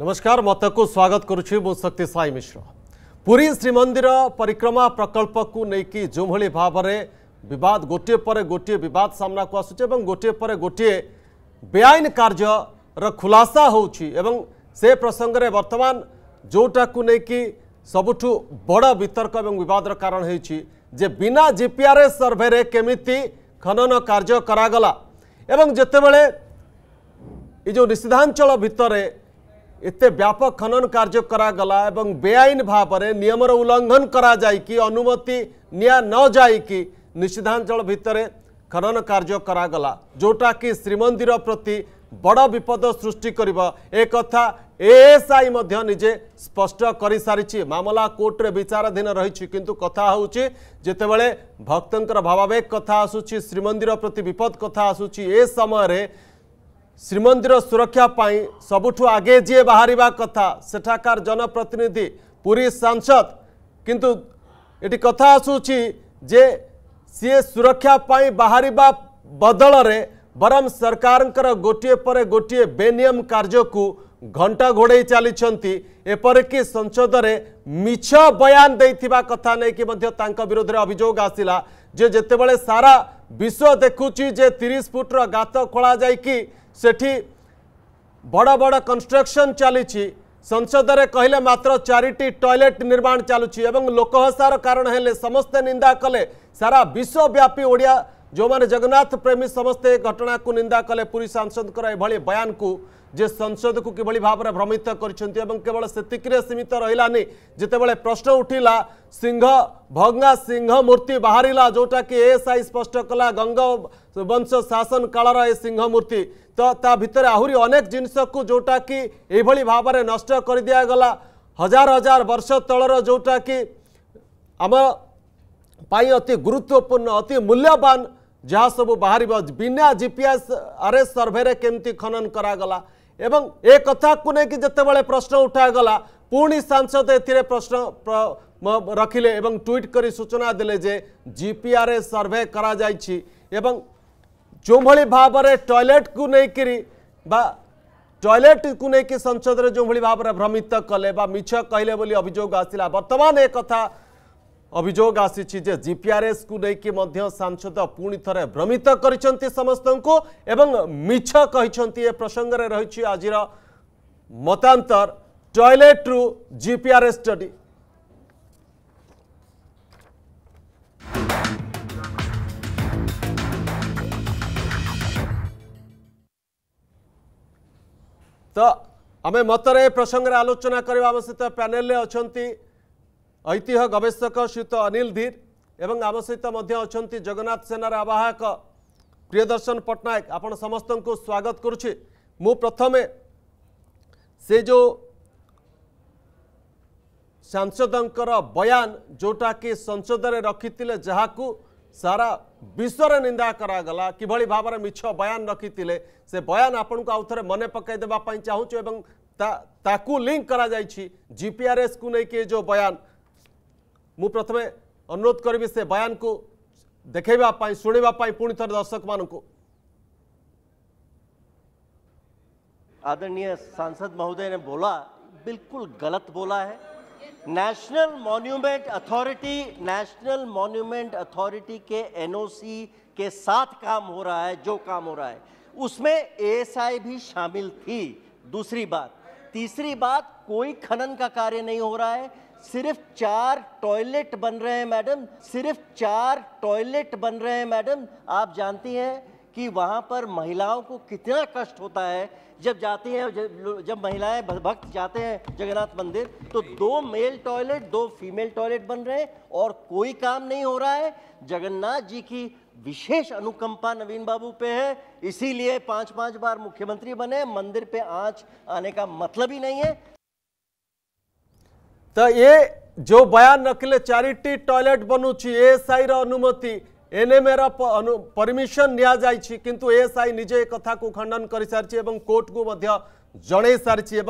नमस्कार मत को स्वागत करुच्ची शक्ति साई मिश्र ପୁରୀ ଶ୍ରୀମନ୍ଦିର ପରିକ୍ରମା ପ୍ରକଳ୍ପକୁ ନେଇକି ଯେଉଁଭଳି ଭାବରେ ବିବାଦ ଗୋଟିଏ ପରେ ଗୋଟିଏ ବିବାଦ ସାମ୍ନାକୁ ଆସୁଛି ଏବଂ ଗୋଟିଏ ପରେ ଗୋଟିଏ ବେଆଇନ କାର୍ଯ୍ୟର ଖୁଲାସା ହେଉଛି ଏବଂ ସେ ପ୍ରସଙ୍ଗରେ ବର୍ତ୍ତମାନ ଯେଉଁଟାକୁ ନେଇକି ସବୁଠୁ ବଡ଼ ବିତର୍କ ଏବଂ ବିବାଦର କାରଣ ହେଉଛି ଯେ ବିନା ଜିପିଆର୍ଏସ୍ ସର୍ଭେରେ କେମିତି ଖନନ କାର୍ଯ୍ୟ କରାଗଲା ଏବଂ ଯେତେବେଳେ ଏ ଯେଉଁ ନିଷିଦ୍ଧାଞ୍ଚଳ ଭିତରେ এতে ব্যাপক খনন কার্য করা গলা এবং বেআইন ভাবে নিয়মর উল্লঙ্ঘন করা কি অনুমতি নিয়া ন কি নিষিদ্ধাঞ্চল ভিতরে খনন কার্য করা গলা যোটা কি শ্রীমন্দির প্রতি বড় বিপদ সৃষ্টি করব এ কথা এএসআই মধ্য নিজে স্পষ্ট করে সারিছে মামলা কোর্টরে বিচারাধীন রয়েছে কিন্তু কথা হচ্ছে যেতবে ভক্তর ভাবাবেগ কথা আসুচি শ্রীমন্দির প্রতি বিপদ কথা আসুচি এ সময় ଶ୍ରୀମନ୍ଦିର ସୁରକ୍ଷା ପାଇଁ ସବୁଠୁ ଆଗେ ଯିଏ ବାହାରିବା କଥା ସେଠାକାର ଜନପ୍ରତିନିଧି ପୁରୀ ସାଂସଦ କିନ୍ତୁ ଏଠି କଥା ଆସୁଛି ଯେ ସିଏ ସୁରକ୍ଷା ପାଇଁ ବାହାରିବା ବଦଳରେ ବରଂ ସରକାରଙ୍କର ଗୋଟିଏ ପରେ ଗୋଟିଏ ବେନିୟମ କାର୍ଯ୍ୟକୁ ଘଣ୍ଟ ଘୋଡ଼େଇ ଚାଲିଛନ୍ତି ଏପରିକି ସଂସଦରେ ମିଛ ବୟାନ ଦେଇଥିବା କଥା ନେଇକି ମଧ୍ୟ ତାଙ୍କ ବିରୋଧରେ ଅଭିଯୋଗ ଆସିଲା ଯେ ଯେତେବେଳେ ସାରା বিশ্ব দেখোচি যে 30 ফুটৰ গাঁত কোলা যায় কি সেठी বড় বড় কনস্ট্রাকশন চলিচি সংসদৰে কহেলে মাত্ৰ চাৰিটি টয়লেট নিৰ্মাণ চলিচি আৰু লোকহসাৰ কাৰণ হেলে সম스테 निंदा কলে সারা বিশ্বব্যাপী ওড়িয়া যোৱানে জগনাথ প্ৰেমী সম스테 ঘটনাক নিंदा কলে পুরী সংসদ কৰে ভালে বয়ানক जे संसद को किभली भाव में भ्रमित करवल से सीमित रही बड़े प्रश्न उठला सिंह भंगा सिंह मूर्ति बाहर जोटा कि एस आई स्पष्ट कला गंग वंश शासन कालर ए सिंह मूर्ति तो भितर आहरी अनेक जिनस जोटा कि भाव में नष्ट कर दिगला हजार हजार वर्ष तलर जोटा कि आम पाई अति गुरुत्वपूर्ण अति मूल्यवान जहाँ सब बाहर बिना जिपीएस आर एस सर्भे केमती खनन करागला ଏବଂ ଏ କଥାକୁ ନେଇକି ଯେତେବେଳେ ପ୍ରଶ୍ନ ଉଠାଗଲା ପୁଣି ସାଂସଦ ଏଥିରେ ପ୍ରଶ୍ନ ରଖିଲେ ଏବଂ ଟ୍ୱିଟ୍ କରି ସୂଚନା ଦେଲେ ଯେ ଜିପିଆର୍ଏ ସର୍ଭେ କରାଯାଇଛି ଏବଂ ଯେଉଁଭଳି ଭାବରେ ଟଏଲେଟ୍କୁ ନେଇକରି ବା ଟଏଲେଟ୍କୁ ନେଇକି ସଂସଦରେ ଯେଉଁଭଳି ଭାବରେ ଭ୍ରମିତ କଲେ ବା ମିଛ କହିଲେ ବୋଲି ଅଭିଯୋଗ ଆସିଲା ବର୍ତ୍ତମାନ ଏ କଥା ଅଭିଯୋଗ ଆସିଛି ଯେ ଜିପିଆରଏସ୍କୁ ନେଇକି ମଧ୍ୟ ସାଂସଦ ପୁଣି ଥରେ ଭ୍ରମିତ କରିଛନ୍ତି ସମସ୍ତଙ୍କୁ ଏବଂ ମିଛ କହିଛନ୍ତି ଏ ପ୍ରସଙ୍ଗରେ ରହିଛି ଆଜିର ମତାନ୍ତର ଟଏଲେଟ୍ରୁ ଜିପିଆରଏସ୍ ଷ୍ଟଡି ତ ଆମେ ମତରେ ଏ ପ୍ରସଙ୍ଗରେ ଆଲୋଚନା କରିବା ଆମ ସହିତ ପ୍ୟାନେଲରେ ଅଛନ୍ତି ଐତିହ୍ୟ ଗବେଷକ ଶ୍ରୀଯୁକ୍ତ ଅନିଲ ଧୀର ଏବଂ ଆମ ସହିତ ମଧ୍ୟ ଅଛନ୍ତି ଜଗନ୍ନାଥ ସେନାର ଆବାହକ ପ୍ରିୟଦର୍ଶନ ପଟ୍ଟନାୟକ ଆପଣ ସମସ୍ତଙ୍କୁ ସ୍ୱାଗତ କରୁଛି ମୁଁ ପ୍ରଥମେ ସେ ଯେଉଁ ସାଂସଦଙ୍କର ବୟାନ ଯେଉଁଟାକି ସଂସଦରେ ରଖିଥିଲେ ଯାହାକୁ ସାରା ବିଶ୍ୱରେ ନିନ୍ଦା କରାଗଲା କିଭଳି ଭାବରେ ମିଛ ବୟାନ ରଖିଥିଲେ ସେ ବୟାନ ଆପଣଙ୍କୁ ଆଉ ଥରେ ମନେ ପକାଇଦେବା ପାଇଁ ଚାହୁଁଛୁ ଏବଂ ତାକୁ ଲିଙ୍କ କରାଯାଇଛି ଜିପିଆର୍ଏସ୍କୁ ନେଇକି ଏ ଯେଉଁ ବୟାନ ମୁଁ ପ୍ରଥମେ ଅନୁରୋଧ କରିବି ସେ ବୟାନକୁ ଦେଖାଇବା ପାଇଁ ଶୁଣିବା ପାଇଁ ପୁଣି ଥରେ ଦର୍ଶକମାନଙ୍କୁ आदरणीय सांसद महोदय ने बोला बिल्कुल गलत बोला है national monument authority national monument authority के एनओसी के साथ काम हो रहा है जो काम हो रहा है उसमें एएसआई भी शामिल थी दूसरी बात तीसरी बात कोई खनन का कार्य नहीं हो रहा है सिर्फ चार टॉयलेट बन रहे हैं मैडम सिर्फ चार टॉयलेट बन रहे हैं मैडम आप जानती हैं कि वहाँ पर महिलाओं को कितना कष्ट होता है जब जाती हैं जब, जब महिलाएं भक्त जाते हैं जगन्नाथ मंदिर तो दो मेल टॉयलेट दो फीमेल टॉयलेट बन रहे हैं और कोई काम नहीं हो रहा है जगन्नाथ जी की विशेष अनुकंपा नवीन बाबू पे है इसीलिए पांच पांच बार मुख्यमंत्री बने मंदिर पे आंच आने का मतलब ही नहीं है तो ये जो बयान रखिले चारिटी टॉयलेट बनुची एएसआई अनुमति एनएमएर परमिशन दि किंतु एस आई निजे कथा को खंडन कर सारी कोर्ट को मध्य जनै सारी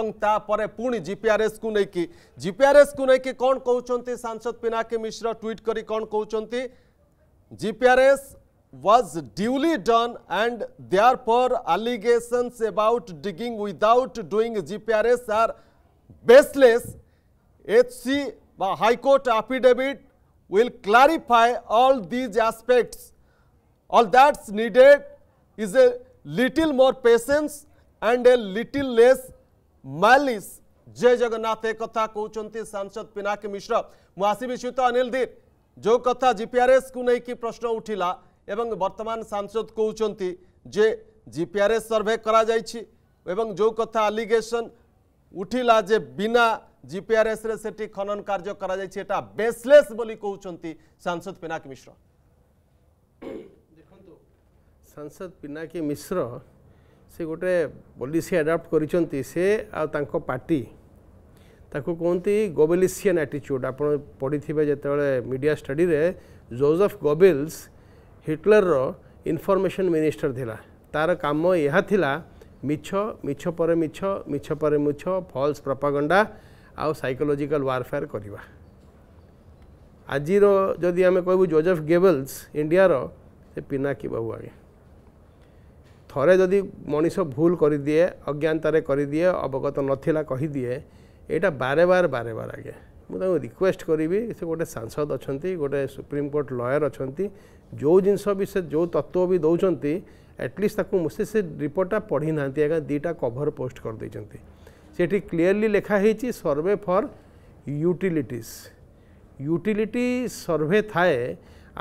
पुणी जीपीआरएस को लेकिन जीपीआरएस को लेकिन कौन कहते सांसद पिनाकी मिश्र ट्विट कर कौन कहते GPRS was duly done and therefore allegations about digging without doing GPRS are baseless HC, the High Court affidavit will clarify all these aspects. All that's needed is a little more patience and a little less malice. जय जगन्नाथ एक कथा कहते सांसद पिनाकी मिश्र मु आसवि श्रीयुत अनिल धीर जो कथा GPRS को लेकिन प्रश्न उठिला एवं वर्तमान सांसद कहते जे जीपीआरएस सर्भे करा एवं जो कथा आलिगेसन उठिला जे बिना জিপিআরএসরে সেটি খনন কার্য করা যাইছে এটা বেসলেস বলি কৌছন্তি সাংসদ পিনাকি মিশ্র দেখন্তু সাংসদ পিনাকি মিশ্র সে গোটে পলিসি আডাপ্ট করিছন্তি সে আর তাঙ্ক পার্টি ତାକୁ କୁହନ୍ତି ଗୋବେଲିସିଆନ୍ ଆଟିଚ୍ୟୁଡ଼୍ ଆପଣ ପଢ଼ିଥିବେ ଯେତେବେଳେ ମିଡ଼ିଆ ଷ୍ଟଡ଼ିରେ ଜୋଜେଫ୍ ଗୋବିଲ୍ସ ହିଟଲରର ଇନଫର୍ମେସନ୍ ମିନିଷ୍ଟର ଥିଲା ତା'ର କାମ ଏହା ଥିଲା ମିଛ ମିଛ ପରେ ମିଛ ମିଛ ପରେ ମିଛ ଫଲ୍ସ ପ୍ରପାଗଣ୍ଡା ଆଉ ସାଇକୋଲୋଜିକାଲ୍ ୱାରଫେୟାର୍ କରିବା ଆଜିର ଯଦି ଆମେ କହିବୁ ଜୋଜେଫ୍ ଗେବଲ୍ସ ଇଣ୍ଡିଆର ସେ ପିନାକି ବାବୁ ଆଜ୍ଞା ଥରେ ଯଦି ମଣିଷ ଭୁଲ କରିଦିଏ ଅଜ୍ଞାନତାରେ କରିଦିଏ ଅବଗତ ନଥିଲା କହିଦିଏ ଏଇଟା ବାରେ ବାର ବାରେ ବାର ଆଜ୍ଞା ମୁଁ ତାଙ୍କୁ ରିକ୍ୱେଷ୍ଟ କରିବି ସେ ଗୋଟେ ସାଂସଦ ଅଛନ୍ତି ଗୋଟେ ସୁପ୍ରିମକୋର୍ଟ ଲୟର୍ ଅଛନ୍ତି ଯେଉଁ ଜିନିଷ ବି ସେ ଯେଉଁ ତତ୍ତ୍ୱ ବି ଦେଉଛନ୍ତି ଆଟଲିଷ୍ଟ ତାକୁ ସେ ସେ ରିପୋର୍ଟଟା ପଢ଼ି ନାହାନ୍ତି ଆଜ୍ଞା ଦୁଇଟା କଭର ପୋଷ୍ଟ କରିଦେଇଛନ୍ତି সেটি ক্লিয়ারলি লেখা হয়েছি survey for utilities utility survey থাকে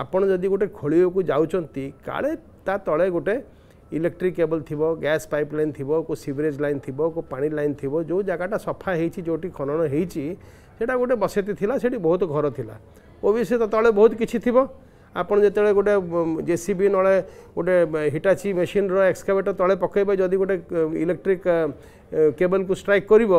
ଆପଣ ଯଦି ଗୋଟେ ଖୋଳିବାକୁ ଯାଉଛନ୍ତି କାଳେ ତା ତଳେ ଗୋଟେ ଇଲେକ୍ଟ୍ରିକ୍ କେବଲ୍ ଥିବ ଗ୍ୟାସ୍ ପାଇପ୍ ଲାଇନ୍ ଥିବ କେଉଁ ସିଭରେଜ୍ ଲାଇନ୍ ଥିବ କେଉଁ ପାଣି ଲାଇନ୍ ଥିବ ଯେଉଁ ଜାଗାଟା ସଫା ହେଇଛି ଯେଉଁଠି ଖନନ ହେଇଛି ସେଇଟା ଗୋଟେ ବସତି ଥିଲା ସେଠି ବହୁତ ଘର ଥିଲା ଓ ବି ସେ ତଳେ ବହୁତ କିଛି ଥିବ ଆପଣ ଯେତେବେଳେ ଗୋଟେ ଜେ ସି ବି ନଳେ ଗୋଟେ ହିଟାଚି ମେସିନ୍ର ଏକ୍ସକାଭେଟର୍ ତଳେ ପକାଇବେ ଯଦି ଗୋଟେ ଇଲେକ୍ଟ୍ରିକ୍ କେବଲ୍କୁ ଷ୍ଟ୍ରାଇକ୍ କରିବ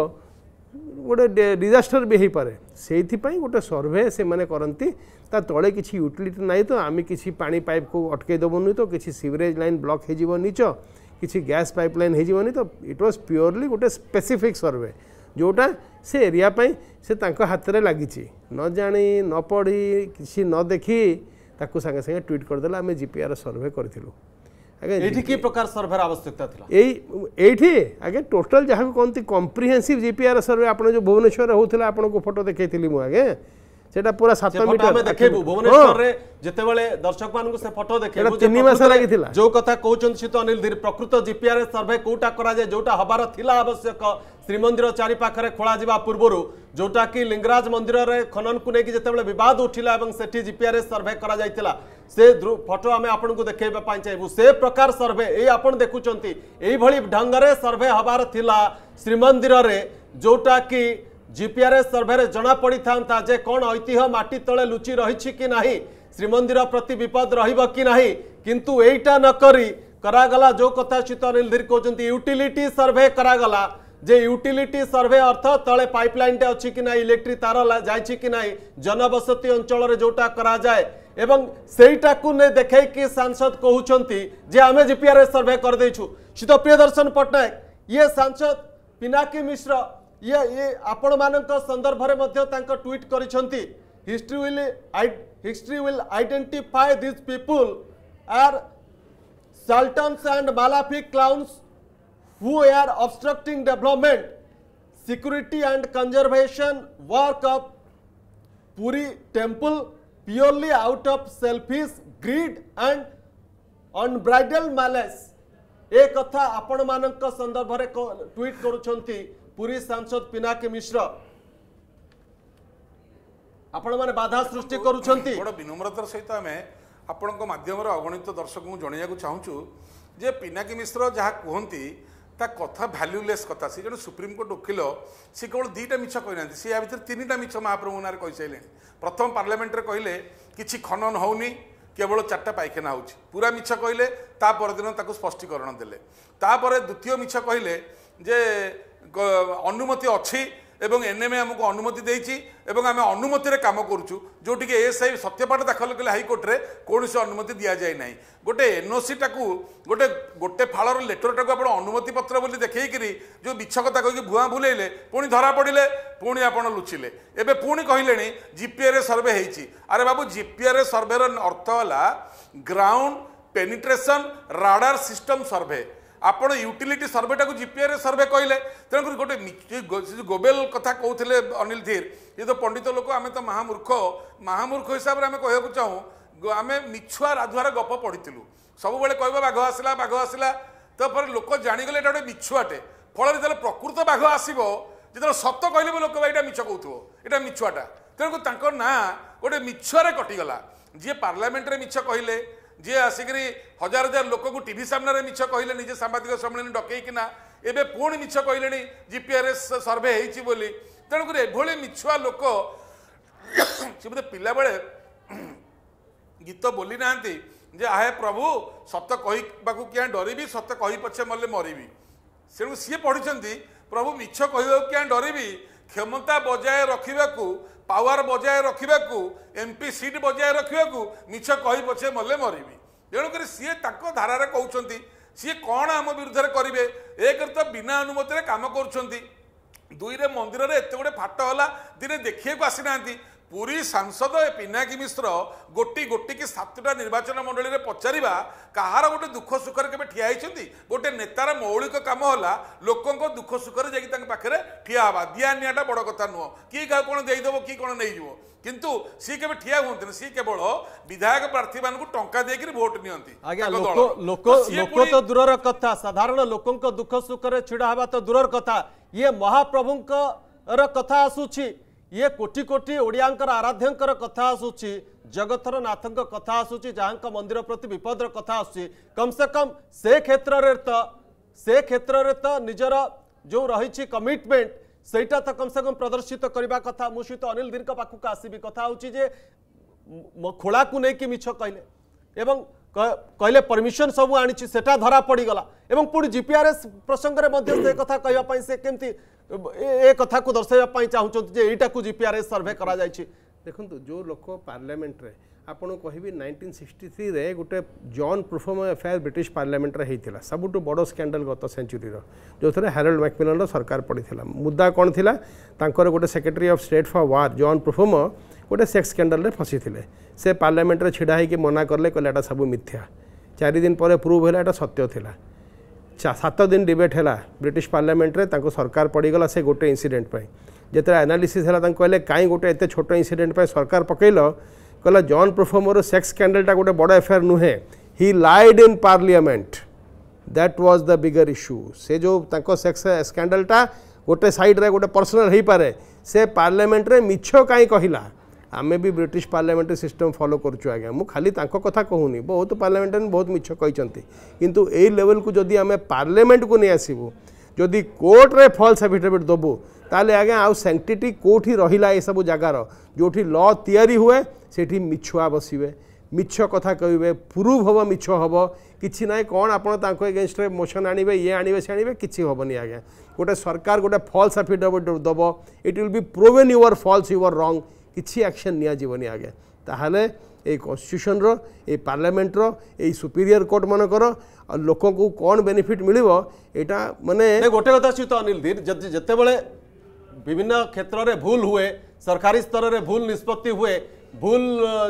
ଗୋଟେ ଡିଜାଷ୍ଟର ବି ହେଇପାରେ ସେଇଥିପାଇଁ ଗୋଟେ ସର୍ଭେ ସେମାନେ କରନ୍ତି ତା ତଳେ କିଛି ୟୁଟିଲିଟି ନାହିଁ ତ ଆମେ କିଛି ପାଣି ପାଇପ୍କୁ ଅଟକାଇ ଦେବୁନି ତ କିଛି ସିଭରେଜ୍ ଲାଇନ୍ ବ୍ଲକ୍ ହେଇଯିବ ନିଚ କିଛି ଗ୍ୟାସ୍ ପାଇପ୍ ଲାଇନ୍ ହେଇଯିବନି ତ ଇଟ୍ ୱାଜ୍ ପିଓରଲି ଗୋଟେ ସ୍ପେସିଫିକ୍ ସର୍ଭେ ଯେଉଁଟା ସେ ଏରିଆ ପାଇଁ ସେ ତାଙ୍କ ହାତରେ ଲାଗିଛି ନ ଜାଣି ନ ପଢ଼ି କିଛି ନ ଦେଖି ତାକୁ ସାଙ୍ଗେ ସାଙ୍ଗେ ଟ୍ୱିଟ୍ କରିଦେଲା ଆମେ ଜିପିଆର୍ ସର୍ଭେ କରିଥିଲୁ ଆଜ୍ଞା ଏଇଠି କି ପ୍ରକାର ସର୍ଭେର ଆବଶ୍ୟକତା ଥିଲା ଏଇ ଏଇଠି ଆଜ୍ଞା ଟୋଟାଲ୍ ଯାହାକୁ କହନ୍ତି କମ୍ପ୍ରିହେନ୍ସିଭ୍ ଜିପିଆର୍ ସର୍ଭେ ଆପଣ ଯେଉଁ ଭୁବନେଶ୍ୱରରେ ହେଉଥିଲା ଆପଣଙ୍କୁ ଫଟୋ ଦେଖାଇଥିଲି ମୁଁ ଆଜ୍ଞା সেটা পুরা 7 মিটার আমি দেখেবু ভুবনেশ্বরে যেতেবেলে দর্শক মানুষ সে ফটো দেখেবু তিন মাস লাগিছিলা যে কথা কৌচন্তি সিত অনিল ধীর প্রকৃত জিপিআরএস সার্ভে কোটা করা যায় যেটা হবার থিলা আবশ্যক শ্রীমন্দির চারি পাখে খোলা যা পূর্বর যেটা কি লিঙ্গরাজ মন্দিরের খননকু নেই যেতবে বিবাদ উঠিলা এবং সেটি জিপিআরএস সর্ভে করা যাই সে ফটো আমি আপনার দেখাইবা চাইবু সে প্রকার সর্ভে এই আপনার দেখুম এইভাবে ঢঙ্গরে সর্ভে হবার লা শ্রীমন্দিরের যেটা কি જીપીઆરએસ સર્ભેરે જણા પડીથાંતા જે કોણ ઐતિહ્ય માટી તળે લુચી રહી કે નહીં શ્રીમંદિર પ્રતિ વિપદ રહીબ કે નહીં કિંતુ એઈટા ન કરી କରାગଲା ଯେଉଁ କଥା ଶ୍ରୀତ ଅନିଲ ଧୀର କହୁଛନ୍ତି ୟୁଟିଲିଟି ସର୍ଭେ କରାଗଲା ଯେ ୟୁଟିଲିଟି ସର୍ଭେ ଅର୍ଥ ତଳେ ପାଇପଲାଇନ୍ଟେ ଅଛି କି ନାହିଁ ଇଲେକ୍ଟ୍ରି ତାର ଯାଇଛି କି ନାହିଁ ଜନବସତି ଅଞ୍ଚଳରେ ଯେଉଁଟା କରାଯାଏ ଏବଂ ସେଇଟାକୁ ନେଇ ଦେଖେଇକି ସାଂସଦ କହୁଛନ୍ତି ଯେ ଆମେ ଜିପିଆର୍ଏସ୍ ସର୍ଭେ କରିଦେଇଛୁ ଶ୍ରୀତ ପ୍ରିୟଦର୍ଶନ ପଟ୍ଟନାୟକ ଇଏ ସାଂସଦ ପିନାକୀ ମିଶ୍ର ये ये आपण मान संदर्भ में ट्विट कर history will history will identify these people are charlatans and malafide clowns who are obstructing development security and conservation work of Puri temple purely out of selfish greed and unbridled malice एक कथा आपण मान संदर्भ में tweet करुंट Puri সাংসদ পিনাকি মিশ্র ଆପଣମାନେ ବାଧା ସୃଷ୍ଟି କରୁଛନ୍ତି ବଡ଼ ବିନମ୍ରତାର ସହିତ ଆମେ ଆପଣଙ୍କ ମାଧ୍ୟମରେ ଅଗଣିତ ଦର୍ଶକଙ୍କୁ ଜଣାଇବାକୁ ଚାହୁଁଛୁ ଯେ ପିନାକି ମିଶ୍ର ଯାହା କୁହନ୍ତି ତା କଥା ଭ୍ୟାଲ୍ୟୁଲେସ୍ କଥା ସେ ଜଣେ ସୁପ୍ରିମକୋର୍ଟ ଓକିଲ ସେ କେବଳ ଦୁଇଟା ମିଛ କହିନାହାନ୍ତି ସେ ୟା ଭିତରେ ତିନିଟା ମିଛ ମହାପ୍ରଭୁ ନାଁରେ କହିସାରିଲେଣି ପ୍ରଥମ ପାର୍ଲାମେଣ୍ଟରେ କହିଲେ କିଛି ଖନନ ହେଉନି କେବଳ ଚାରିଟା ପାଇଖାନା ହେଉଛି ପୁରା ମିଛ କହିଲେ ତା ପରଦିନ ତାକୁ ସ୍ପଷ୍ଟୀକରଣ ଦେଲେ ତାପରେ ଦ୍ୱିତୀୟ ମିଛ କହିଲେ ଯେ ଅନୁମତି ଅଛି ଏବଂ ଏନ୍ଏମ୍ଏ ଆମକୁ ଅନୁମତି ଦେଇଛି ଏବଂ ଆମେ ଅନୁମତିରେ କାମ କରୁଛୁ ଯେଉଁଠିକି ଏଏସ୍ଆଇ ସତ୍ୟପାଠ ଦାଖଲ କଲେ ହାଇକୋର୍ଟରେ କୌଣସି ଅନୁମତି ଦିଆଯାଇ ନାହିଁ ଗୋଟେ ଏନ୍ଓସିଟାକୁ ଗୋଟେ ଗୋଟେ ଫାଳର ଲେଟରଟାକୁ ଆପଣ ଅନୁମତି ପତ୍ର ବୋଲି ଦେଖେଇକିରି ଯେଉଁ ମିଛ କଥା କହିକି ଭୁଆଁ ବୁଲେଇଲେ ପୁଣି ଧରା ପଡ଼ିଲେ ପୁଣି ଆପଣ ଲୁଚିଲେ ଏବେ ପୁଣି କହିଲେଣି ଜିପିଆର୍ଏ ସର୍ଭେ ହେଇଛି ଆରେ ବାବୁ ଜିପିଆର୍ଏ ସର୍ଭେର ଅର୍ଥ ହେଲା ground penetration radar system survey ଆପଣ ୟୁଟିଲିଟି ସର୍ଭେଟାକୁ ଜିପିଆର୍ଏ ସର୍ଭେ କହିଲେ ତେଣୁକରି ଗୋଟେ ସେ ଯେଉଁ ଗୋବେଲ କଥା କହୁଥିଲେ ଅନିଲ ଧୀର ଇଏ ତ ପଣ୍ଡିତ ଲୋକ ଆମେ ତ ମହାମୂର୍ଖ ମହାମୂର୍ଖ ହିସାବରେ ଆମେ କହିବାକୁ ଚାହୁଁ ଆମେ ମିଛୁଆ ରାଧୁଆର ଗପ ପଢ଼ିଥିଲୁ ସବୁବେଳେ କହିବ ବାଘ ଆସିଲା ବାଘ ଆସିଲା ତ ପରେ ଲୋକ ଜାଣିଗଲେ ଏଇଟା ଗୋଟେ ମିଛୁଆଟେ ଫଳରେ ଯେତେବେଳେ ପ୍ରକୃତ ବାଘ ଆସିବ ଯେତେବେଳେ ସତ କହିଲେ ବି ଲୋକ ଭାଇ ଏଇଟା ମିଛ କହୁଥିବ ଏଇଟା ମିଛୁଆଟା ତେଣୁ ତାଙ୍କ ନାଁ ଗୋଟେ ମିଛୁଆରେ କଟିଗଲା ଯିଏ ପାର୍ଲାମେଣ୍ଟରେ ମିଛ କହିଲେ ଯିଏ ଆସିକରି ହଜାର ହଜାର ଲୋକଙ୍କୁ ଟିଭି ସାମ୍ନାରେ ମିଛ କହିଲେ ନିଜେ ସାମ୍ବାଦିକ ସମ୍ମିଳନୀ ଡକେଇକିନା ଏବେ ପୁଣି ମିଛ କହିଲେଣି ଜିପିଆରଏସ୍ ସର୍ଭେ ହେଇଛି ବୋଲି ତେଣୁକରି ଏଭଳି ମିଛୁଆ ଲୋକ ସେ ବୋଧେ ପିଲାବେଳେ ଗୀତ ବୋଲିନାହାନ୍ତି ଯେ ଆହେ ପ୍ରଭୁ ସତ କହିବାକୁ କିଆଁ ଡରିବି ସତ କହି ପଛେ ମଲେ ମରିବି ତେଣୁ ସିଏ ପଢ଼ିଛନ୍ତି ପ୍ରଭୁ ମିଛ କହିବାକୁ କିଆଁ ଡରିବି କ୍ଷମତା ବଜାୟ ରଖିବାକୁ ପାୱାର ବଜାୟ ରଖିବାକୁ ଏମ୍ପି ସିଟ୍ ବଜାୟ ରଖିବାକୁ ମିଛ କହି ପଛେ ମଲେ ମରିବି ତେଣୁକରି ସିଏ ତାଙ୍କ ଧାରାରେ କହୁଛନ୍ତି ସିଏ କ'ଣ ଆମ ବିରୁଦ୍ଧରେ କରିବେ ଏକରେ ତ ବିନା ଅନୁମତିରେ କାମ କରୁଛନ୍ତି ଦୁଇରେ ମନ୍ଦିରରେ ଏତେ ଗୁଡ଼ିଏ ଫାଟ ହେଲା ଦିନେ ଦେଖିବାକୁ ଆସିନାହାନ୍ତି ପୁରୀ ସାଂସଦ ଏ ପିନାକୀ ମିଶ୍ର ଗୋଟି ଗୋଟିକି ସାତଟା ନିର୍ବାଚନ ମଣ୍ଡଳୀରେ ପଚାରିବା କାହାର ଗୋଟେ ଦୁଃଖ ସୁଖରେ କେବେ ଠିଆ ହେଇଛନ୍ତି ଗୋଟେ ନେତାର ମୌଳିକ କାମ ହେଲା ଲୋକଙ୍କ ଦୁଃଖ ସୁଖରେ ଯାଇକି ତାଙ୍କ ପାଖରେ ଠିଆ ହେବା ଦିଆ ନିଆଟା ବଡ଼ କଥା ନୁହଁ କିଏ କାହାକୁ କ'ଣ ଦେଇଦେବ କିଏ କ'ଣ ନେଇଯିବ କିନ୍ତୁ ସିଏ କେବେ ଠିଆ ହୁଅନ୍ତିନି ସିଏ କେବଳ ବିଧାୟକ ପ୍ରାର୍ଥୀମାନଙ୍କୁ ଟଙ୍କା ଦେଇକିରି ଭୋଟ ନିଅନ୍ତି ଲୋକ ତ ଦୂରର କଥା ସାଧାରଣ ଲୋକଙ୍କ ଦୁଃଖ ସୁଖରେ ଛିଡ଼ା ହେବା ତ ଦୂରର କଥା ଇଏ ମହାପ୍ରଭୁଙ୍କର କଥା ଆସୁଛି ये कोटि कोटी ओडियांकर आराध्यंकर कथा आसुची जगतर नाथंक कथा आसुची जहां मंदिर प्रति विपदर कथ आस कम से कम से क्षेत्र रे त से क्षेत्र में तो निजर जो रही कमिटमेंट सेटा तो कम से कम प्रदर्शित करने कथा मु सहित अनिल दीर्घ पाकु का आसीबी कथा आउची खोला को नै कि मिछ कहले कहले परमिशन सब आनीची सेटा धरा पड़ी गला एवं पुड़ जीपीआरएस प्रसंग रे से कथा कहबा से कमी ଏ କଥାକୁ ଦର୍ଶାଇବା ପାଇଁ ଚାହୁଁଛନ୍ତି ଯେ ଏଇଟାକୁ ଜିପିଆର୍ଏସ୍ ସର୍ଭେ କରାଯାଇଛି ଦେଖନ୍ତୁ ଯେଉଁ ଲୋକ ପାର୍ଲାମେଣ୍ଟରେ ଆପଣ କହିବି ନାଇଣ୍ଟିନ୍ ସିକ୍ସଟି ଥ୍ରୀରେ ଗୋଟେ John Profumo affair British ପାର୍ଲାମେଣ୍ଟରେ ହେଇଥିଲା ସବୁଠୁ ବଡ଼ ସ୍କାଣ୍ଡାଲ୍ ଗତ ସେଞ୍ଚୁରୀର ଯେଉଁଥିରେ ହାରୋଲ୍ଡ ମ୍ୟାକ୍ମିଲନ୍ର ସରକାର ପଡ଼ିଥିଲା ମୁଦ୍ଦା କ'ଣ ଥିଲା ତାଙ୍କର ଗୋଟେ secretary of state for war John Profumo ଗୋଟେ ସେକ୍ସ ସ୍କାଣ୍ଡାଲ୍ରେ ଫସିଥିଲେ ସେ ପାର୍ଲାମେଣ୍ଟରେ ଛିଡ଼ା ହେଇକି ମନା କଲେ କହିଲେ ଏଇଟା ସବୁ ମିଥ୍ୟା ଚାରିଦିନ ପରେ ପ୍ରୁଭ୍ ହେଲା ଏଇଟା ସତ୍ୟ ଥିଲା सात दिन डिबेट है ब्रिट पार्लियामेंट में सरकार पड़गला से गोटे इनसीडेट पर जिते एनालीसीसला कहे कहीं गोटे एत छोट इनसीडेट पर सरकार पकईल कहला जन प्रफोमर सेक्स स्कैंडलटा गोटे बड़ एफेयर नुहे he lied in parliament that was the bigger issue से जो सेक्स स्कैंडलटा गोटे सैड्रे गोटे पर्सनाल हो पाए से पार्लियामेंट में मिछ कहीं कहला आम भी ब्रिटिश पार्लियामेंट्री सिस्टम फलो करुचु आज मुझ खाली कथा कहूनी बहुत पार्लियामेंटेन बहुत मिछ कही कि लेवल को जदि आम पार्लियामेंट को नहीं आसबू जदि कोर्टे फल्स एफिडेविट दबु तेल आज्ञा आज सैंक्टिट कौटि रहा यह सब जगार जो ल हुए से मिछुआ बसवे मिछ कथ कह प्रूफ हम मिछ हम कि ना कौन आपेगेस्ट मोशन आने ये आने से आने किसी हेनी आज्ञा गोटे सरकार गोटे फल्स एफिडेविट दब it will proven you're false you're wrong କିଛି ଆକ୍ସନ୍ ନିଆଯିବ ନି ଆଜ୍ଞା ତାହେଲେ ଏଇ କନଷ୍ଟିଟ୍ୟୁସନ୍ର ଏଇ ପାର୍ଲାମେଣ୍ଟର ଏଇ ସୁପିରିୟର କୋର୍ଟମାନଙ୍କର ଲୋକଙ୍କୁ କ'ଣ ବେନିଫିଟ୍ ମିଳିବ ଏଇଟା ମାନେ ଗୋଟେ କଥା ସହିତ ଅନିଲ ଧୀର ଯେତେବେଳେ ବିଭିନ୍ନ କ୍ଷେତ୍ରରେ ଭୁଲ ହୁଏ ସରକାରୀ ସ୍ତରରେ ଭୁଲ ନିଷ୍ପତ୍ତି ହୁଏ ଭୁଲ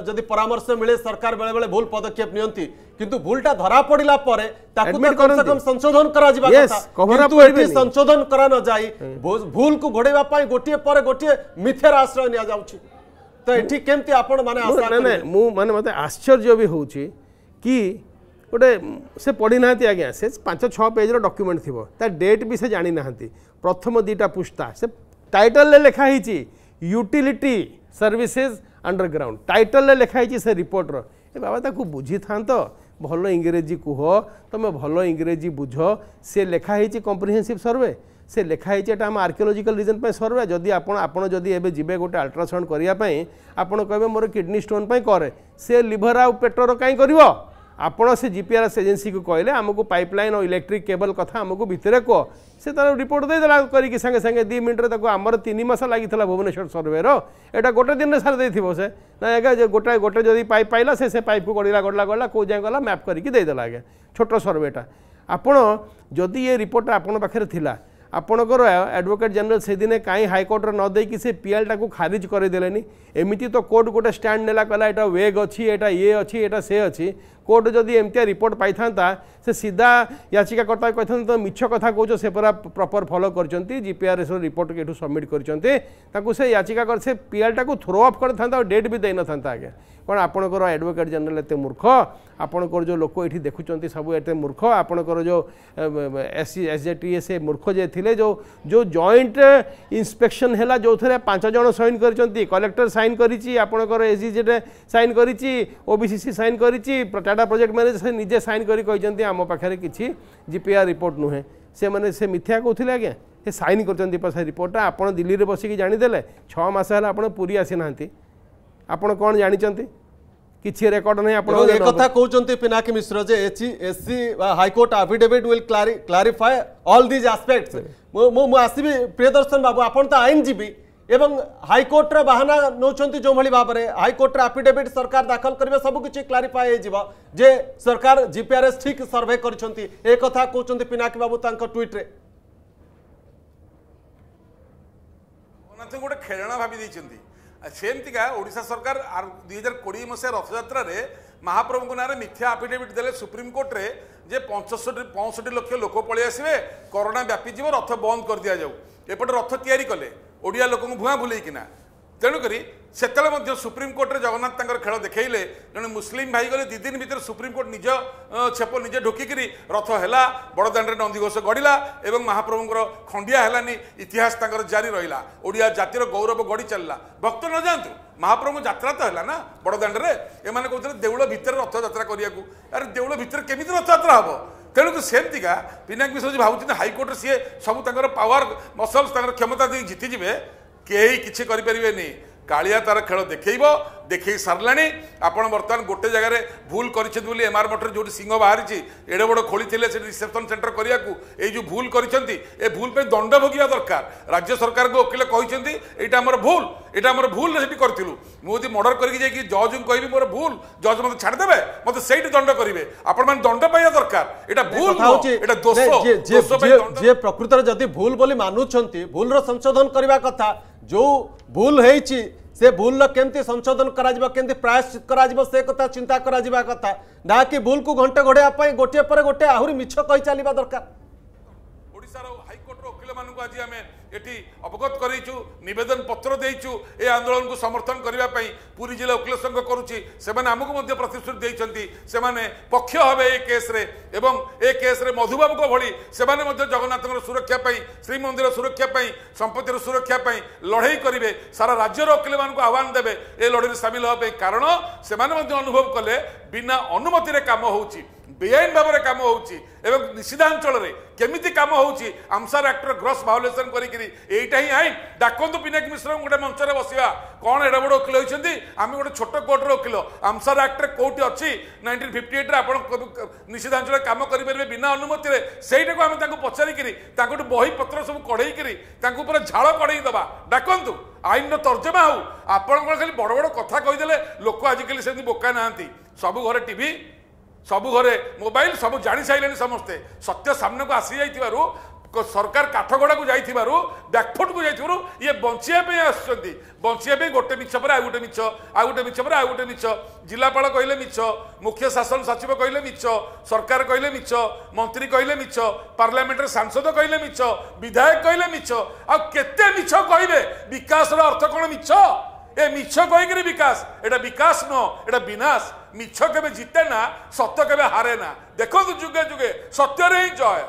ଯଦି ପରାମର୍ଶ ମିଳେ ସରକାର ବେଳେବେଳେ ଭୁଲ ପଦକ୍ଷେପ ନିଅନ୍ତି किंतु भूलटा धरा पड़ला परे तो संशोधन संशोधन करा न जाई हाँ। भूल को घोडेबा पाई गोटिए परे गोटिए आश्रय निया जाउछि त तो एठी केमति आपण माने आश्चर्य भी होउछि कि गोटे से पढ़ी ना आज्ञा से पांच छः पेजर डक्यूमेंट थी डेट भी से जाणी ना प्रथम दुटा पुस्ता से टाइटल ले लिखाही यूटिलिटी सर्विसेज अंडरग्राउंड टाइटल ले लिखाही से रिपोर्टर ए बाबा बुझी था ଭଲ ଇଂରେଜୀ କୁହ ତୁମେ ଭଲ ଇଂରେଜୀ ବୁଝ ସେ ଲେଖା ହେଇଛି କମ୍ପ୍ରିହେନ୍ସିଭ୍ ସର୍ଭେ ସେ ଲେଖା ହେଇଛି ଏଇଟା ଆମ ଆର୍କିଓଲୋଜିକାଲ ରିଜନ୍ ପାଇଁ ସର୍ଭେ ଯଦି ଆପଣ ଆପଣ ଯଦି ଏବେ ଯିବେ ଗୋଟେ ଅଲ୍ଟ୍ରାସାଉଣ୍ଡ କରିବା ପାଇଁ ଆପଣ କହିବେ ମୋର କିଡ଼ନୀ ଷ୍ଟୋନ୍ ପାଇଁ କରେ ସେ ଲିଭର ଆଉ ପେଟର କାହିଁ କରିବ ଆପଣ ସେ ଜି ପି ଆର୍ ଏସ୍ ଏଜେନ୍ସିକୁ କହିଲେ ଆମକୁ ପାଇପଲାଇନ୍ ଆଉ ଇଲେକ୍ଟ୍ରିକ୍ କେବଲ୍ କଥା ଆମକୁ ଭିତରେ କୁହ ସେ ତା'ର ରିପୋର୍ଟ ଦେଇଦେଲା କରିକି ସାଙ୍ଗେ ସାଙ୍ଗେ ଦୁଇ ମିନିଟ୍ରେ ତାକୁ ଆମର ତିନି ମାସ ଲାଗିଥିଲା ଭୁବନେଶ୍ୱର ସର୍ଭେର ଏଇଟା ଗୋଟେ ଦିନରେ ସାର୍ ଦେଇଥିବ ସେ ନା ଆଜ୍ଞା ଗୋଟେ ଗୋଟେ ଯଦି ପାଇପ୍ ପାଇଲା ସେ ସେ ପାଇପ୍କୁ ଗଡ଼ିଲା ଗଡ଼ିଲା ଗଡ଼ିଲା କେଉଁ ଯାଏଁ ଗଲା ମ୍ୟାପ୍ କରିକି ଦେଇଦେଲା ଆଜ୍ଞା ଛୋଟ ସର୍ଭେଟା ଆପଣ ଯଦି ଏ ରିପୋର୍ଟଟା ଆପଣଙ୍କ ପାଖରେ ଥିଲା ଆପଣଙ୍କର ଆଡ଼ଭୋକେଟ୍ ଜେନେରାଲ୍ ସେଦିନେ କାହିଁ ହାଇକୋର୍ଟରେ ନ ଦେଇକି ସେ ପିଏଲ୍ଟାକୁ ଖାରିଜ କରିଦେଲେନି ଏମିତି ତ କୋର୍ଟ ଗୋଟେ ଷ୍ଟାଣ୍ଡ ନେଲା କହିଲା ଏଇଟା ୱେଗ୍ ଅଛି ଏଇଟା ଇଏ ଅଛି ଏଇଟା ସେ ଅଛି कोर्ट जदि एमती रिपोर्ट पाई से सीधा याचिकाकर्ता कही तो मिछ कथ कौ से पूरा प्रपर फलो कर जीपीआर रिपोर्ट ये सबमिट कर से याचिका से पीआरटा को थ्रो अफ कर था और डेट भी दे था आज कौन आपर एडभोकेट जेनेल एत मूर्ख आपणकर जो लोक ये देखुं सब एत मूर्ख आपणकर जो S C S J T A मूर्ख जे थे जो जो जॉइंट इन्स्पेक्शन है जो थे पांचज सैन कर कलेक्टर सैन कर एस सी जेड सैन कर ओबीसी सैन कर डाटा प्रोजेक्ट मैनेजर से निजे सैन करम पाखे कि जिपीआर रिपोर्ट नुहे से मैंने से मिथ्या कहते आज्ञा से सैन कर रिपोर्ट आप दिल्ली में बसिक जाणीदे छस है आप पूरी आसी ना आप कौन जानते किसी रेकर्ड नहीं एक कहते पिनाकी मिश्र जे H SC high court affidavit will क्लारी क्लारीफाए अल दिज आसपेक्ट मुसबी प्रियदर्शन बाबू आप आईनजीवी এবং হাইকোর্টর বাহানা নেওয়া যেভাবে ভাবে হাইকোর্টর আফিডেভিট সরকার দাখল করবে সবুকিছি ক্লারিফাই হয়ে যে সরকার জিপিআরএস ঠিক সর্ভে করছেন এ কথা কৌন পিনাকি বাবু তাঁর ট্বিট্রে গোটে খেলনা ভাবি দিয়েছেন সেমতিকা ওড়শা সরকার দুই হাজার কোড়িয়ে মশিয়া রথযাত্রার মহাপ্রভুঙ্ নাঁরে মিথ্যা আফিডেভিট দেলে সুপ্রিমকোর্টে যে পঞ্চষঠি পঁয়ষঠি লক্ষ লোক পড়ে আসবে করোনা ব্যাপি যাব রথ বন্ধ করে দিয়া যাও এপটে রথ তৈরি কলে ଓଡ଼ିଆ ଲୋକଙ୍କୁ ଭୁଆଁ ଭୁଲେଇକିନା ତେଣୁକରି ସେତେବେଳେ ମଧ୍ୟ ସୁପ୍ରିମକୋର୍ଟରେ ଜଗନ୍ନାଥ ତାଙ୍କର ଖେଳ ଦେଖାଇଲେ ଜଣେ ମୁସଲିମ ଭାଇ ଗଲେ ଦୁଇ ଦିନ ଭିତରେ ସୁପ୍ରିମକୋର୍ଟ ନିଜ ଛେପ ନିଜେ ଢୋକିକିରି ରଥ ହେଲା ବଡ଼ଦାଣ୍ଡରେ ନନ୍ଦିଘୋଷ ଗଢ଼ିଲା ଏବଂ ମହାପ୍ରଭୁଙ୍କର ଖଣ୍ଡିଆ ହେଲାନି ଇତିହାସ ତାଙ୍କର ଜାରି ରହିଲା ଓଡ଼ିଆ ଜାତିର ଗୌରବ ଗଢ଼ି ଚାଲିଲା ଭକ୍ତ ନ ଯାଆନ୍ତୁ ମହାପ୍ରଭୁଙ୍କ ଯାତ୍ରା ତ ହେଲା ନା ବଡ଼ଦାଣ୍ଡରେ ଏମାନେ କହୁଥିଲେ ଦେଉଳ ଭିତରେ ରଥଯାତ୍ରା କରିବାକୁ ଆରେ ଦେଉଳ ଭିତରେ କେମିତି ରଥଯାତ୍ରା ହେବ ତେଣୁକୁ ସେମିତିକା ପିନାକୀ ବିଶ୍ୱଜିତ ଭାବୁଛନ୍ତି ହାଇକୋର୍ଟରେ ସିଏ ସବୁ ତାଙ୍କର ପାୱାର ମସଲ୍ସ ତାଙ୍କର କ୍ଷମତା ଦେଇ ଜିତିଯିବେ କେହି କିଛି କରିପାରିବେନି কালিয়া তার খেল দেখেব দেখে সারা আপনার বর্তমান গোটে জায়গায় ভুল করছেন বলে এমআর মঠের যে সিংহ বাহারি এড়ে বড় খোলি লে সেটি রিসেপশন সেটর করা এই যে ভুল করছেন এ ভুল পে দণ্ড ভোগা দরকার রাজ্য সরকার ওকিল কিন্তু এইটা আমার ভুল এটা আমার ভুল সেটি করলু মু যদি মর্ডর করি যাই জজু কবি মোর ভুল জজ মতো ছাড় দেবে মতো সেইটি দণ্ড করবে আপনার মানে দণ্ড পাইয়া দরকার এটা ভুল এটা দোষ যে প্রকৃতরে যদি ভুল বলে মানুষ ভুল সংশোধন করা কথা যে ভুল হয়েছি ସେ ଭୁଲର କେମିତି ସଂଶୋଧନ କରାଯିବ କେମିତି ପ୍ରାୟଶ୍ଚିତ କରାଯିବ ସେ କଥା ଚିନ୍ତା କରାଯିବା କଥା ଯାହାକି ଭୁଲକୁ ଘଣ୍ଟ ଘୋଡ଼ାଇବା ପାଇଁ ଗୋଟିଏ ପରେ ଗୋଟିଏ ଆହୁରି ମିଛ କହିଚାଲିବା ଦରକାର ଓଡ଼ିଶାର ହାଇକୋର୍ଟର ଓକିଲମାନଙ୍କୁ ଆଜି ଆମେ ଏଠି ଅବଗତ କରାଇଛୁ ନିବେଦନ ପତ୍ର ଦେଇଛୁ ଏ ଆନ୍ଦୋଳନକୁ ସମର୍ଥନ କରିବା ପାଇଁ ପୁରୀ ଜିଲ୍ଲା ଓକିଲ ସଂଘ କରୁଛି ସେମାନେ ଆମକୁ ମଧ୍ୟ ପ୍ରତିଶ୍ରୁତି ଦେଇଛନ୍ତି ସେମାନେ ପକ୍ଷ ହେବେ ଏ କେସ୍ରେ ଏବଂ ଏ କେସ୍ରେ ମଧୁବାବୁଙ୍କ ଭଳି ସେମାନେ ମଧ୍ୟ ଜଗନ୍ନାଥଙ୍କର ସୁରକ୍ଷା ପାଇଁ ଶ୍ରୀମନ୍ଦିର ସୁରକ୍ଷା ପାଇଁ ସମ୍ପତ୍ତିର ସୁରକ୍ଷା ପାଇଁ ଲଢ଼େଇ କରିବେ ସାରା ରାଜ୍ୟର ଓକିଲମାନଙ୍କୁ ଆହ୍ୱାନ ଦେବେ ଏ ଲଢ଼େଇରେ ସାମିଲ ହେବା ପାଇଁ କାରଣ ସେମାନେ ମଧ୍ୟ ଅନୁଭବ କଲେ ବିନା ଅନୁମତିରେ କାମ ହେଉଛି বেআইন ভাবে কাম হচ্ছে এবং নিষিদ্ধাঞ্চলের কেমিতি কাম হচ্ছে আমসার আক্টর গ্রস ভাওলেসন করি এইটা হি আইন ডাকতু পিনাক মিশ্র গোটে মঞ্চে বসবা কম এড় বড় উকিল হয়েছেন আমি গোটে ছোট কোর্টর ওকিল আমসার আক্টরে কোটি অনটিন ফিফটি এইট্রে আপনার নিষিদ্ধাঞ্চলে কাম করে বিনা অনুমতি সেইটা আমি তাকে পচারি পচারিকি তাকে বহিপত্র সব কড়াইকি তাকে উপরে ঝাল কড়াই দেবা ডাকতু আইনর তর্জমা হোক আপনার খালি বড় বড় কথা কইদেলে লোক আজকাল সেমি বোকা না সবু ঘরে টিভি ସବୁ ଘରେ ମୋବାଇଲ ସବୁ ଜାଣି ସାରିଲେଣି ସମସ୍ତେ ସତ୍ୟ ସାମ୍ନାକୁ ଆସିଯାଇଥିବାରୁ ସରକାର କାଠଗଡ଼ାକୁ ଯାଇଥିବାରୁ ବ୍ୟାକଫୁଟକୁ ଯାଇଥିବାରୁ ଇଏ ବଞ୍ଚିବା ପାଇଁ ଆସୁଛନ୍ତି ବଞ୍ଚିବା ପାଇଁ ଗୋଟେ ମିଛ ପରେ ଆଉ ଗୋଟେ ମିଛ ଆଉ ଗୋଟେ ମିଛ ପରେ ଆଉ ଗୋଟେ ମିଛ ଜିଲ୍ଲାପାଳ କହିଲେ ମିଛ ମୁଖ୍ୟ ଶାସନ ସଚିବ କହିଲେ ମିଛ ସରକାର କହିଲେ ମିଛ ମନ୍ତ୍ରୀ କହିଲେ ମିଛ ପାର୍ଲାମେଣ୍ଟରେ ସାଂସଦ କହିଲେ ମିଛ ବିଧାୟକ କହିଲେ ମିଛ ଆଉ କେତେ ମିଛ କହିବେ ବିକାଶର ଅର୍ଥ କ'ଣ ମିଛ এ মিছ কহিকি বিকাশ এটা বিকাশ নহ এটা বিনাশ মিছ কেবে জিতে না সত্য কেবে হারে না দেখন্তু যুগে যুগে সত্যরে হি জয়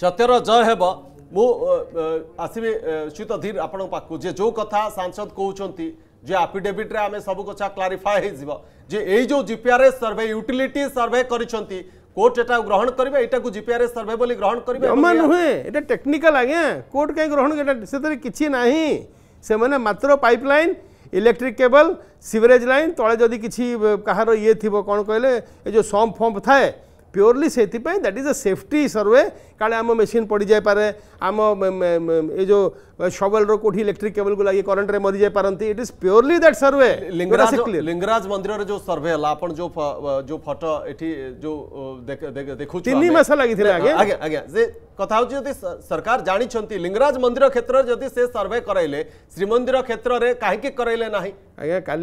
সত্যর জয় হব মু আসিবি সুচিত ধীর আপনার পাখু যে যে কথা সাংসদ কৌঁচ যে আফিডেভিট্রে আমি সবু কথা ক্লারিফাই হয়ে যে এই যে জিপিআরএস সর্ভে ইউটিলিটি সর্ভে করছেন কোর্ট এটা গ্রহণ করবে এটা জিপিআরএস সর্ভে বলে গ্রহণ করবে জমা নুহে এটা টেকনিকাল আজ্ঞা কোর্ট কাই গ্রহণ সেতরে কিছু নাহি সেমানে মাত্র pipeline electric cable sewerage line তলে যদি কিছু কাহার ইয়ে থিব কোণ কহিলে এ যে সম্প ফম্প থাকে प्योरली से that is a safety survey कारण आम मेसीन पड़ जाए आम ये जो शवेल रोटी इलेक्ट्रिक केबल को लगे करेन्ट में मरी जापारती it is purely that survey Lingaraj Lingaraj मंदिर जो सर्वे आप जो जो फटो एठी जो देखु तीन मस लगी कथा होती सरकार जानते लिंगराज मंदिर क्षेत्र जदि से सर्वे कराइले श्रीमंदिर क्षेत्र में कहीं कराइले ना आज्ञा का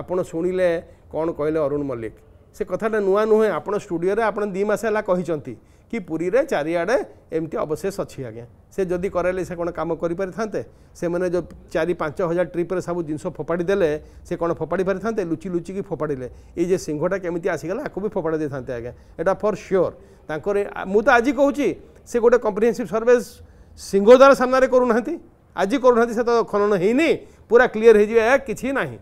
आपण शुणिले कौन कहले अरुण मल्लिक ସେ କଥାଟା ନୂଆ ନୁହେଁ ଆପଣ ଷ୍ଟୁଡ଼ିଓରେ ଆପଣ ଦୁଇ ମାସ ହେଲା କହିଛନ୍ତି କି ପୁରୀରେ ଚାରିଆଡ଼େ ଏମିତି ଅବଶେଷ ଅଛି ଆଜ୍ଞା ସେ ଯଦି କରାଇଲେ ସେ କ'ଣ କାମ କରିପାରିଥାନ୍ତେ ସେମାନେ ଯେଉଁ ଚାରି ପାଞ୍ଚ ହଜାର ଟ୍ରିପ୍ରେ ସବୁ ଜିନିଷ ଫୋପାଡ଼ି ଦେଲେ ସେ କ'ଣ ଫୋପାଡ଼ି ପାରିଥାନ୍ତେ ଲୁଚି ଲୁଚିକି ଫୋପାଡ଼ିଲେ ଏଇ ଯେ ସିଂହଟା କେମିତି ଆସିଗଲା ଆକୁ ବି ଫୋପାଡ଼ି ଦେଇଥାନ୍ତେ ଆଜ୍ଞା ଏଇଟା ଫର୍ ସିଓର୍ ତାଙ୍କର ମୁଁ ତ ଆଜି କହୁଛି ସେ ଗୋଟେ କମ୍ପ୍ରିହେନ୍ସିଭ୍ ସର୍ଭେ ସିଂହଦ୍ୱାର ସାମ୍ନାରେ କରୁନାହାନ୍ତି ଆଜି କରୁନାହାନ୍ତି ସେ ତ ଖନନ ହେଇନି ପୁରା କ୍ଲିଅର୍ ହେଇଯିବ ଏହା କିଛି ନାହିଁ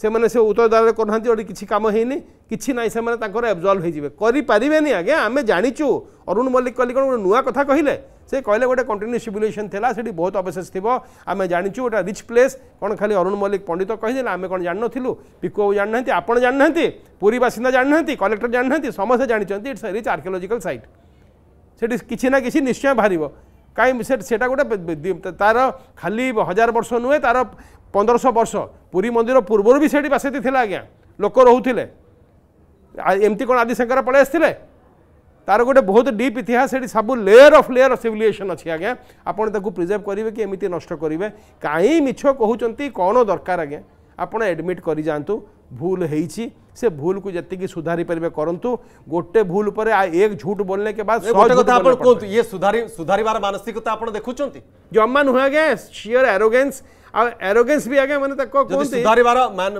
সেমানে সে উত্তরদারে করুনাহান্তি ওটি কিছু কাম হয়নি কিছু নাই সেমানে তাঙ্কর এবজলভ হয়ে করিপারিবেনি আজ্ঞা আমি জাঁচু অরুণ মল্লিক কলি কোণ গোটে নূয়া কথা কহিলে সে কহিলে গোটে কন্টিনিউ সিভিলেসন লা সেটি বহুত অবশেষ থাকবে আমি জাঁচু গোটা রিচ প্লেস কোণ খালি অরুণ মল্লিক পণ্ডিত কহিদেলে আমি কোণ জাঁনু পিকু বাবু জাঁনা আপনার জাঁনা পুরী বাসিন্দা জাঁনা কলেক্টর জাঁনা সমস্ত জাঁচান ইটস রিচ আর্কিওলোজিকাল সাইট সেটি কিছু না কিছু নিশ্চয় বাহার କାହିଁ ସେଟା ଗୋଟେ ତାର ଖାଲି ହଜାର ବର୍ଷ ନୁହେଁ ତାର ପନ୍ଦରଶହ ବର୍ଷ ପୁରୀ ମନ୍ଦିର ପୂର୍ବରୁ ବି ସେଠି ବାସତି ଥିଲା ଆଜ୍ଞା ଲୋକ ରହୁଥିଲେ ଏମିତି କ'ଣ ଆଦିଶଙ୍କର ପଳେଇ ଆସିଥିଲେ ତାର ଗୋଟେ ବହୁତ ଡିପ୍ ଇତିହାସ ସେଠି ସବୁ layer of layer of civilisation ଅଛି ଆଜ୍ଞା ଆପଣ ତାକୁ ପ୍ରିଜର୍ଭ କରିବେ କି ଏମିତି ନଷ୍ଟ କରିବେ କାହିଁ ମିଛ କହୁଛନ୍ତି କ'ଣ ଦରକାର ଆଜ୍ଞା ଆପଣ ଆଡ଼ମିଟ୍ କରିଯାଆନ୍ତୁ भूल हो से भूल को जी सुधारी पारे करूँ गोटे भूल पर एक झूठ बोलने के बाद ये सुधारी सुधार मानसिकता आप देखुं जमा नुह आज्ञा सीयर एरोगेन्स एरोगेन्स भी आज्ञा मैंने सुधार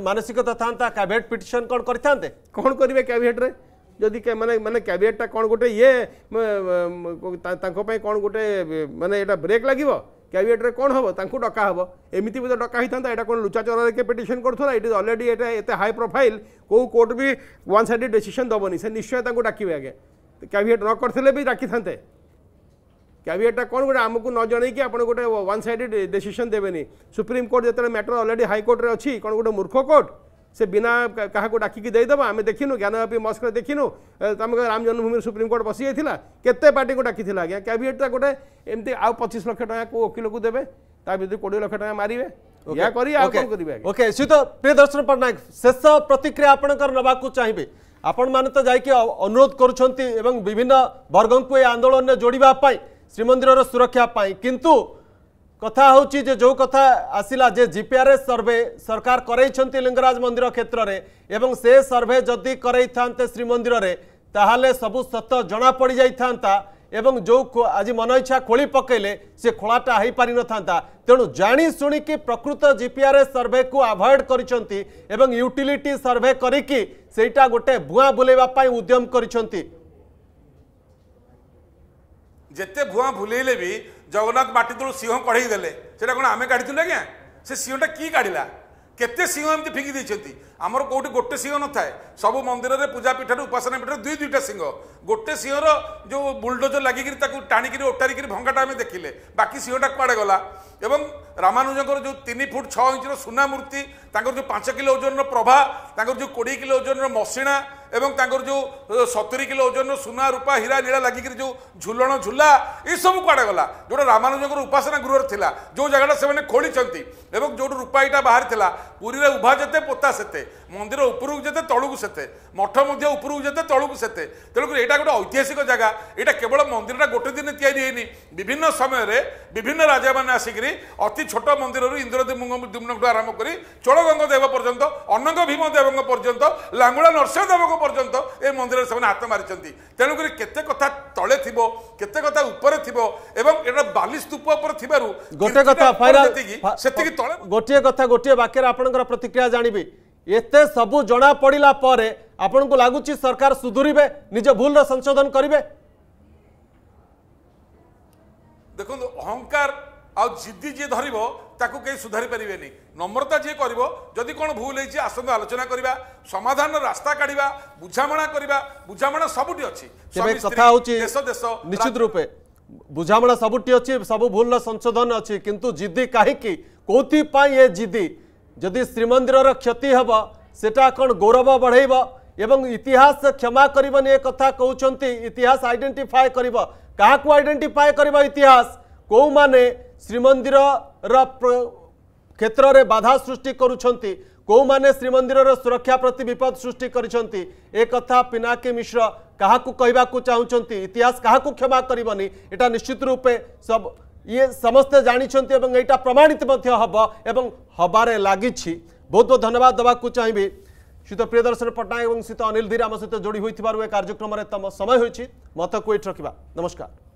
मानसिकता था कैबिनेट पिटन कौन करते कौन करेंगे कैबिनेट रे जदि मैंने मैंने कैबिनेटा कौन गोटे ये कौन गोटे मैंने ब्रेक लगे କ୍ୟାବିନେଟ୍ରେ କ'ଣ ହେବ ତାଙ୍କୁ ଡକା ହେବ ଏମିତି ବୋଧେ ଡକା ହେଇଥାନ୍ତା ଏଇଟା କ'ଣ ଲୁଚାଚରାରେ କିଏ ପିଟିସନ୍ କରୁଥିଲା ଇଟ୍ ଇଜ୍ ଅଲରେଡ଼ି ଏଇଟା ଏତେ ହାଇ ପ୍ରୋଫାଇଲ୍ କେଉଁ କୋର୍ଟ ବି ୱାନ୍ ସାଇଡ଼୍ ଡିସିସନ୍ ଦେବନି ସେ ନିଶ୍ଚୟ ତାଙ୍କୁ ଡାକିବେ ଆଗେ କ୍ୟାବିନେଟ୍ ନ କରିଥିଲେ ବି ଡାକିଥାନ୍ତେ କ୍ୟାବିନେଟ୍ଟା କ'ଣ ଗୋଟେ ଆମକୁ ନ ଜଣେଇକି ଆପଣ ଗୋଟେ ୱାନ୍ ସାଇଡ଼୍ ଡିସିସନ୍ ଦେବେନି ସୁପ୍ରିମକୋର୍ଟ ଯେତେବେଳେ ମ୍ୟାଟର୍ ଅଲରେଡ଼ି ହାଇକୋର୍ଟରେ ଅଛି କ'ଣ ଗୋଟେ ମୂର୍ଖ କୋର୍ଟ ସେ ବିନା କାହାକୁ ଡାକିକି ଦେଇଦେବ ଆମେ ଦେଖିନୁ ଜ୍ଞାନବ୍ୟାପୀ ମସ୍କରେ ଦେଖିନୁ ତମେ ରାମ ଜନ୍ମଭୂମିରେ ସୁପ୍ରିମକୋର୍ଟ ବସିଯାଇଥିଲା କେତେ ପାର୍ଟିକୁ ଡାକିଥିଲା ଆଜ୍ଞା କ୍ୟାବିନେଟ୍ଟା ଗୋଟେ ଏମିତି ଆଉ ପଚିଶ ଲକ୍ଷ ଟଙ୍କା କେଉଁ ଓକିଲକୁ ଦେବେ ତା ଭିତରେ କୋଡ଼ିଏ ଲକ୍ଷ ଟଙ୍କା ମାରିବେ ଏହା କରି ଆଉ କ'ଣ କରିବେ ଓକେ ସୁତ ପ୍ରିୟ ଦର୍ଶନ ପଟ୍ଟନାୟକ ଶେଷ ପ୍ରତିକ୍ରିୟା ଆପଣଙ୍କର ନେବାକୁ ଚାହିଁବେ ଆପଣମାନେ ତ ଯାଇକି ଅନୁରୋଧ କରୁଛନ୍ତି ଏବଂ ବିଭିନ୍ନ ବର୍ଗଙ୍କୁ ଏ ଆନ୍ଦୋଳନରେ ଯୋଡ଼ିବା ପାଇଁ ଶ୍ରୀମନ୍ଦିରର ସୁରକ୍ଷା ପାଇଁ କିନ୍ତୁ କଥା ହେଉଛି ଯେ ଯେଉଁ କଥା ଆସିଲା ଯେ ଜିପିଆରଏସ୍ ସର୍ଭେ ସରକାର କରେଇଛନ୍ତି ଲିଙ୍ଗରାଜ ମନ୍ଦିର କ୍ଷେତ୍ରରେ ଏବଂ ସେ ସର୍ଭେ ଯଦି କରେଇଥାନ୍ତେ ଶ୍ରୀମନ୍ଦିରରେ ତାହେଲେ ସବୁ ସତ ଜଣାପଡ଼ି ଯାଇଥାନ୍ତା ଏବଂ ଯେଉଁ ଆଜି ମନ ଇଚ୍ଛା ଖୋଳି ପକେଇଲେ ସେ ଖୋଳାଟା ହୋଇପାରିନଥାନ୍ତା ତେଣୁ ଜାଣିଶୁଣିକି ପ୍ରକୃତ ଜିପିଆରଏସ୍ ସର୍ଭେକୁ ଆଭଏଡ୍ କରିଛନ୍ତି ଏବଂ ୟୁଟିଲିଟି ସର୍ଭେ କରିକି ସେଇଟା ଗୋଟେ ଭୂଆଁ ବୁଲେଇବା ପାଇଁ ଉଦ୍ୟମ କରିଛନ୍ତି ଯେତେ ଭୂଆଁ ଭୁଲେଇଲେ ବି জগন্নাথ মাটি তলু সিংহ কড়াই দেলে সেটা কোণ আমি কাড়িলু আজ্ঞা সে সিংহটা কি কাড়া কেতে সিংহ এমনি ফিঙ্গি দিয়েছেন আমার কোটি গোটে সিংহ নথায় সব মন্দিরের পূজা পিঠার উপাসনা পিঠার দুই দুইটা সিংহ গোটে সিংহর যে বুলডোজর লাগিকি তাকে টাণিক ওটারিক ভঙ্গাটা আমি দেখলে বাকি সিংহটা কুয়াড়ে গলা এবং রামানুজঙ্কর যে তিন ফুট ছ ইঞ্চর সুনামূর্তি তাঁর যে পাঁচ কিলো ওজন প্রভা তাঁর যে কোড়ি কিলো ওজন মসিণা ଏବଂ ତାଙ୍କର ଯେଉଁ ସତୁରି କିଲୋ ଓଜନର ସୁନା ରୂପା ହୀରା ନୀଳା ଲାଗିକିରି ଯେଉଁ ଝୁଲଣ ଝୁଲା ଏସବୁ କୁଆଡ଼େ ଗଲା ଯେଉଁଟା ରାମାନୁଜଙ୍କର ଉପାସନା ଗୃହରେ ଥିଲା ଯେଉଁ ଜାଗାଟା ସେମାନେ ଖୋଳିଛନ୍ତି ଏବଂ ଯେଉଁଠୁ ରୂପା ଇଟା ବାହାରିଥିଲା পুরীরে উভা যেতে পোতা সেতে মন্দির উপরକୁ যেতে তଳକୁ সেতে মঠ মধ্যে উপরକୁ যেতে তଳକୁ সেতে তেমনি এটা গোটে ঐতিহাসিক জায়গা এটা কেবল মন্দিরটা গোটে দিন তৈরি হয়নি বিভিন্ন সময়ের বিভিন্ন রাজা মানে আসিকি অতি ছোট মন্দিরর ইন্দ্রদেবমুঙ্গু আরম্ভ করে চোড়গঙ্গ দেব পর্যন্ত অনঙ্গ ভীম দেবঙ্গ পর্যন্ত লাঙ্গুড়া নরসিংহ দেবঙ্গ পর্যন্ত এই মন্দিরের সে হাত মারিছেন তেমনি কেতে কথা তলে ଥିବ କେତେ କଥା ଉପରେ ଆପଣଙ୍କର ପ୍ରତିକ୍ରିୟା ଜାଣିବି ଏତେ ସବୁ ଜଣା ପଡ଼ିଲା ପରେ ଆପଣଙ୍କୁ ଲାଗୁଛି ସରକାର ସୁଧୁରିବେ ନିଜ ଭୁଲର ସଂଶୋଧନ କରିବେ ଦେଖନ୍ତୁ ଅହଙ୍କାର ଆଉ ଜିଦି ଯିଏ ଧରିବ ତାକୁ କେହି ସୁଧାରି ପାରିବେନି ନମ୍ରତା ଯିଏ କରିବ ଯଦି କ'ଣ ଭୁଲ ହେଇଛି ଆସନ୍ତୁ ଆଲୋଚନା କରିବା ସମାଧାନର ରାସ୍ତା କାଢିବା ବୁଝାମଣା କରିବା ବୁଝାମଣା ସବୁଠି ଅଛି କଥା ହେଉଛି ଦେଶ ଦେଶ ନିଶ୍ଚିତ ରୂପେ ବୁଝାମଣା ସବୁଠି ଅଛି ସବୁ ଭୁଲର ସଂଶୋଧନ ଅଛି କିନ୍ତୁ ଜିଦି କାହିଁକି କେଉଁଥିପାଇଁ ଏ ଜିଦି ଯଦି ଶ୍ରୀମନ୍ଦିରର କ୍ଷତି ହେବ ସେଟା କ'ଣ ଗୌରବ ବଢ଼େଇବ ଏବଂ ଇତିହାସ କ୍ଷମା କରିବନି ଏ କଥା କହୁଛନ୍ତି ଇତିହାସ ଆଇଡେଣ୍ଟିଫାଏ କରିବ କାହାକୁ ଆଇଡେଣ୍ଟିଫାଏ କରିବ ଇତିହାସ କେଉଁମାନେ ଶ୍ରୀମନ୍ଦିରର କ୍ଷେତ୍ରରେ ବାଧା ସୃଷ୍ଟି କରୁଛନ୍ତି କେଉଁମାନେ ଶ୍ରୀମନ୍ଦିରର ସୁରକ୍ଷା ପ୍ରତି ବିପଦ ସୃଷ୍ଟି କରିଛନ୍ତି ଏ କଥା ପିନାକୀ ମିଶ୍ର କାହାକୁ କହିବାକୁ ଚାହୁଁଛନ୍ତି ଇତିହାସ କାହାକୁ କ୍ଷମା କରିବନି ଏଇଟା ନିଶ୍ଚିତ ରୂପେ ସବୁ ଇଏ ସମସ୍ତେ ଜାଣିଛନ୍ତି ଏବଂ ଏଇଟା ପ୍ରମାଣିତ ମଧ୍ୟ ହେବ ଏବଂ ହେବାରେ ଲାଗିଛି ବହୁତ ବହୁତ ଧନ୍ୟବାଦ ଦେବାକୁ ଚାହିଁବି ଶ୍ରୀତ ପ୍ରିୟଦର୍ଶନ ପଟ୍ଟନାୟକ ଏବଂ ଶ୍ରୀତ ଅନିଲ ଧୀର ଆମ ସହିତ ଯୋଡ଼ି ହୋଇଥିବାରୁ ଏ କାର୍ଯ୍ୟକ୍ରମରେ ତମ ସମୟ ହୋଇଛି ମତ କୁଇଟ୍ ରଖିବା ନମସ୍କାର